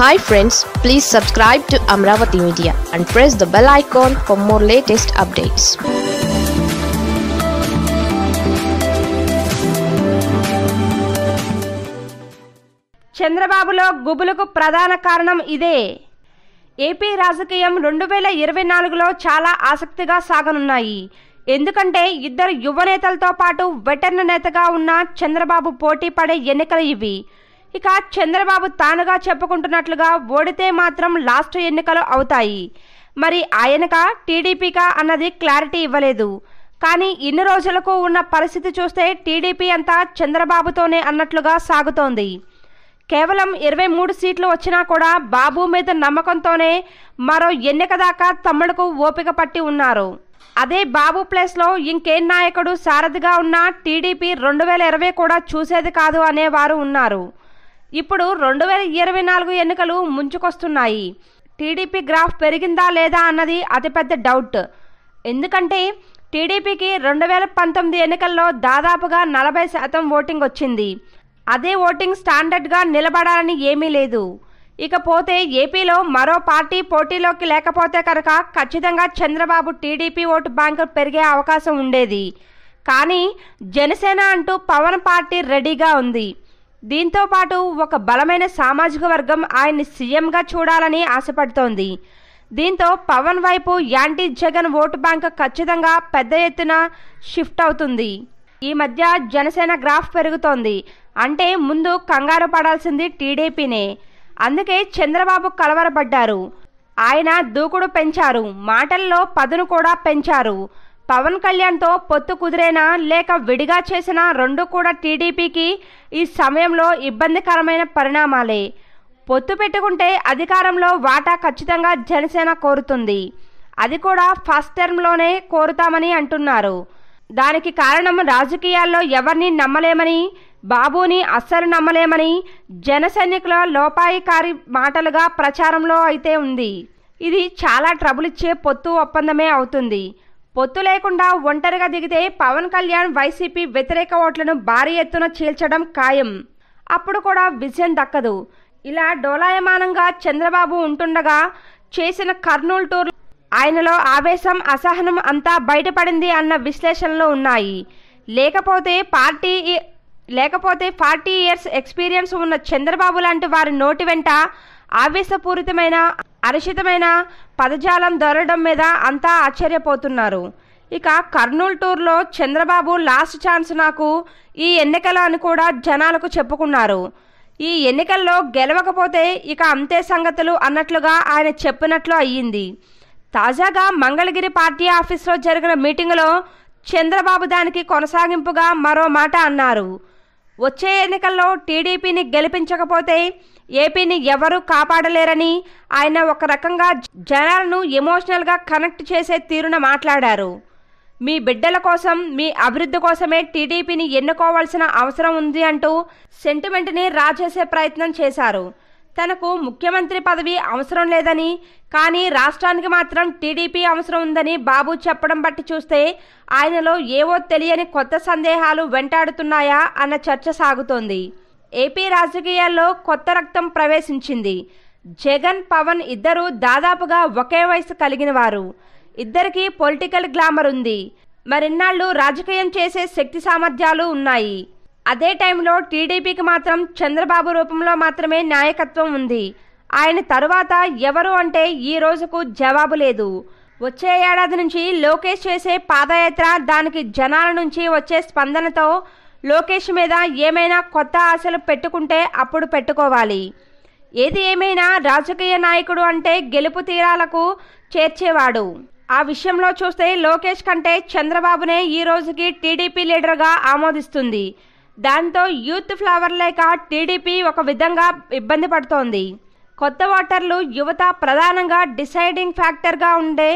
hi friends please subscribe to Amaravati media and press the bell icon for more latest updates చంద్రబాబులో గుబులకు ప్రధాన కారణం ఇదే ఏపీ రాజకీయం రెండు వేల ఇరవై నాలుగులో చాలా ఆసక్తిగా సాగనున్నాయి ఎందుకంటే ఇద్దరు యువ నేతలతో పాటు వెటర్న్ నేతగా ఉన్న చంద్రబాబు పోటీ పడే ఎన్నికలు ఇవి ఇక చంద్రబాబు తానుగా చెప్పుకుంటున్నట్లుగా ఓడితే మాత్రం లాస్ట్ ఎన్నికలు అవుతాయి మరి ఆయనక టీడీపీకా అన్నది క్లారిటీ ఇవ్వలేదు కానీ ఇన్ని రోజులకు ఉన్న పరిస్థితి చూస్తే టీడీపీ అంతా చంద్రబాబుతోనే అన్నట్లుగా సాగుతోంది కేవలం ఇరవై మూడు సీట్లు వచ్చినా కూడా బాబు మీద నమ్మకంతోనే మరో ఎన్నిక దాకా తమ్ముడుకు ఓపిక పట్టి ఉన్నారు అదే బాబు ప్లేస్లో ఇంకేం నాయకుడు సారథిగా ఉన్న టీడీపీ రెండు వేల ఇరవై కూడా చూసేది కాదు అనేవారు ఉన్నారు ఇప్పుడు రెండు వేల ఇరవై నాలుగు ఎన్నికలు ముంచుకొస్తున్నాయి టీడీపీ గ్రాఫ్ పెరిగిందా లేదా అన్నది అతిపెద్ద డౌట్ ఎందుకంటే టీడీపీకి రెండు వేల పంతొమ్మిది ఎన్నికల్లో దాదాపుగా నలభై శాతం ఓటింగ్ వచ్చింది అదే ఓటింగ్ స్టాండర్డ్గా నిలబడాలని ఏమీ లేదు ఇకపోతే ఏపీలో మరో పార్టీ పోటీలోకి లేకపోతే కనుక ఖచ్చితంగా చంద్రబాబు టీడీపీ ఓటు బ్యాంకు పెరిగే అవకాశం ఉండేది కానీ జనసేన అంటూ పవన్ పార్టీ రెడీగా ఉంది దీంతో పాటు ఒక బలమైన సామాజిక వర్గం ఆయన్ని సీఎంగా చూడాలని ఆశపడుతోంది దీంతో పవన్ వైపు యాంటీ జగన్ ఓటు బ్యాంక్ ఖచ్చితంగా పెద్ద ఎత్తున షిఫ్ట్ అవుతుంది ఈ మధ్య జనసేన గ్రాఫ్ పెరుగుతోంది అంటే ముందు కంగారు పడాల్సింది టీడీపీనే అందుకే చంద్రబాబు కలవరపడ్డారు ఆయన దూకుడు పెంచారు మాటల్లో పదును కూడా పెంచారు పవన్ కళ్యాణ్తో పొత్తు కుదిరేనా లేక విడిగా చేసిన రెండు కూడా టీడీపీకి ఈ సమయంలో ఇబ్బందికరమైన పరిణామాలే పొత్తు పెట్టుకుంటే అధికారంలో వాటా ఖచ్చితంగా జనసేన కోరుతుంది అది కూడా ఫస్ట్ టర్మ్లోనే కోరుతామని అంటున్నారు దానికి కారణం రాజకీయాల్లో ఎవరిని నమ్మలేమని బాబుని అస్సలు నమ్మలేమని జన సైనికుల లోపాయికారి మాటలుగా ప్రచారంలో అయితే ఉంది ఇది చాలా ట్రబుల్ ఇచ్చే పొత్తు ఒప్పందమే అవుతుంది పొత్తు లేకుండా ఒంటరిగా దిగితే పవన్ కళ్యాణ్ వైసీపీ వ్యతిరేక ఓట్లను భారీ ఎత్తున చీల్చడం ఖాయం అప్పుడు కూడా విజయం దక్కదు ఇలా డోలాయమానంగా చంద్రబాబు ఉంటుండగా చేసిన కర్నూలు టూర్ ఆయనలో ఆవేశం అసహనం అంతా బయటపడింది అన్న విశ్లేషణలు ఉన్నాయి లేకపోతే పార్టీ లేకపోతే ఫార్టీ ఇయర్స్ ఎక్స్పీరియన్స్ ఉన్న చంద్రబాబు లాంటి వారి నోటి వెంట ఆవేశపూరితమైన అరిషితమైన పదజాలం దొరడం మీద అంతా ఆశ్చర్యపోతున్నారు ఇక కర్నూలు టూర్లో చంద్రబాబు లాస్ట్ ఛాన్స్ నాకు ఈ ఎన్నికల అని కూడా జనాలకు చెప్పుకున్నారు ఈ ఎన్నికల్లో గెలవకపోతే ఇక అంతే సంగతులు అన్నట్లుగా ఆయన చెప్పినట్లు అయ్యింది తాజాగా మంగళగిరి పార్టీ ఆఫీస్లో జరిగిన మీటింగ్లో చంద్రబాబు దానికి కొనసాగింపుగా మరో మాట అన్నారు వచ్చే ఎన్నికల్లో టీడీపీని గెలిపించకపోతే ఏపీని ఎవరూ కాపాడలేరని ఆయన ఒక రకంగా జనాలను ఎమోషనల్గా కనెక్ట్ చేసే తీరున మాట్లాడారు మీ బిడ్డల కోసం మీ అభివృద్ధి కోసమే టీడీపీని ఎన్నుకోవాల్సిన అవసరం ఉంది అంటూ సెంటిమెంట్ని రాజేసే ప్రయత్నం చేశారు తనకు ముఖ్యమంత్రి పదవి అవసరం లేదని కానీ రాష్ట్రానికి మాత్రం టీడీపీ అవసరం ఉందని బాబు చెప్పడం బట్టి చూస్తే ఆయనలో ఏవో తెలియని కొత్త సందేహాలు వెంటాడుతున్నాయా అన్న చర్చ సాగుతోంది ఏపీ రాజకీయాల్లో కొత్త రక్తం ప్రవేశించింది జగన్ పవన్ ఇద్దరూ దాదాపుగా ఒకే వయసు కలిగిన వారు ఇద్దరికీ పొలిటికల్ గ్లామర్ ఉంది మరిన్నాళ్ళు రాజకీయం చేసే శక్తి సామర్థ్యాలు ఉన్నాయి అదే టైంలో టీడీపీకి మాత్రం చంద్రబాబు రూపంలో మాత్రమే నాయకత్వం ఉంది ఆయన తరువాత ఎవరు అంటే ఈ రోజుకు జవాబు లేదు వచ్చే ఏడాది నుంచి లోకేష్ చేసే పాదయాత్ర దానికి జనాల నుంచి వచ్చే స్పందనతో లోకేష్ మీద ఏమైనా కొత్త ఆశలు పెట్టుకుంటే అప్పుడు పెట్టుకోవాలి ఏది ఏమైనా రాజకీయ నాయకుడు అంటే గెలుపు తీరాలకు చేర్చేవాడు ఆ విషయంలో చూస్తే లోకేష్ కంటే చంద్రబాబునే ఈ రోజుకి టీడీపీ లీడర్గా ఆమోదిస్తుంది దాంతో యూత్ ఫ్లవర్ లేక టీడీపీ ఒక విధంగా ఇబ్బంది పడుతోంది కొత్త ఓటర్లు యువత ప్రధానంగా డిసైడింగ్ ఫ్యాక్టర్గా ఉండే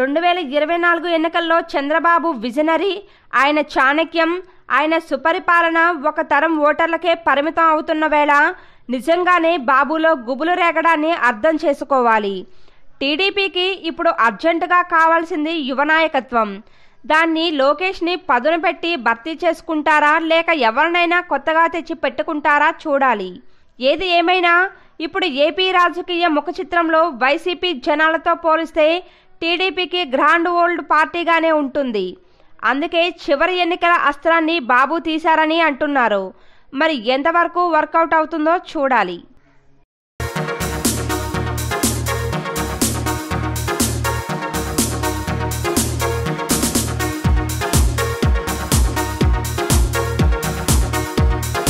రెండు వేల ఇరవై నాలుగు ఎన్నికల్లో చంద్రబాబు విజనరీ ఆయన చాణక్యం ఆయన సుపరిపాలన ఒక తరం ఓటర్లకే పరిమితం అవుతున్న వేళ నిజంగానే బాబులో గుబులు రేగడాన్ని అర్థం చేసుకోవాలి టీడీపీకి ఇప్పుడు అర్జెంటుగా కావాల్సింది యువనాయకత్వం దాన్ని లోకేష్ని పదును పెట్టి భర్తీ చేసుకుంటారా లేక ఎవరినైనా కొత్తగా తెచ్చి పెట్టుకుంటారా చూడాలి ఏది ఏమైనా ఇప్పుడు ఏపీ రాజకీయ ముఖ చిత్రంలో వైసీపీ జనాలతో పోలిస్తే టీడీపీకి గ్రాండ్ ఓల్డ్ పార్టీగానే ఉంటుంది అందుకే చివరి ఎన్నికల అస్త్రాన్ని బాబు తీశారని అంటున్నారు మరి ఎంతవరకు వర్కౌట్ అవుతుందో చూడాలి